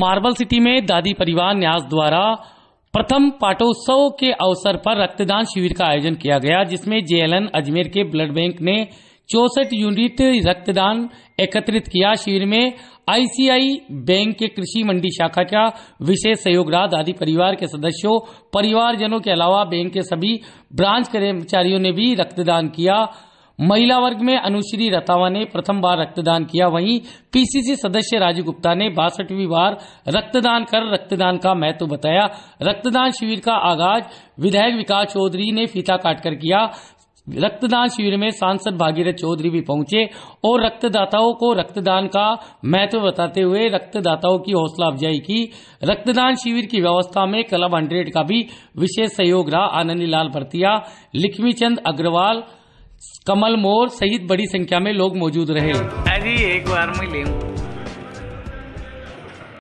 marble city में दादी परिवार न्यास द्वारा प्रथम पाटोत्सव के अवसर पर रक्तदान शिविर का आयोजन किया गया जिसमें जेएलएन अजमेर के ब्लड बैंक ने चौसठ यूनिट रक्तदान एकत्रित किया शिविर में आईसीआई बैंक के कृषि मंडी शाखा का विशेष सहयोग रहा दादी परिवार के सदस्यों परिवारजनों के अलावा बैंक के सभी ब्रांच कर्मचारियों ने भी रक्तदान किया महिला वर्ग में अनुश्री रतावा ने प्रथम बार रक्तदान किया वहीं पीसीसी सदस्य राजीव गुप्ता ने बासठवीं बार रक्तदान कर रक्तदान का महत्व बताया रक्तदान शिविर का आगाज विधायक विकास चौधरी ने फीता काटकर किया रक्तदान शिविर में सांसद भागीरथ चौधरी भी पहुंचे और रक्तदाताओं को रक्तदान का महत्व बताते हुए रक्तदाताओं की हौसला अफजाई की रक्तदान शिविर की व्यवस्था में क्लब हंड्रेड का भी विशेष सहयोग रहा आनंदी लाल भरतिया लिखमी चंद अग्रवाल कमल मोर सहित बड़ी संख्या में लोग मौजूद रहे अजी एक बार मिले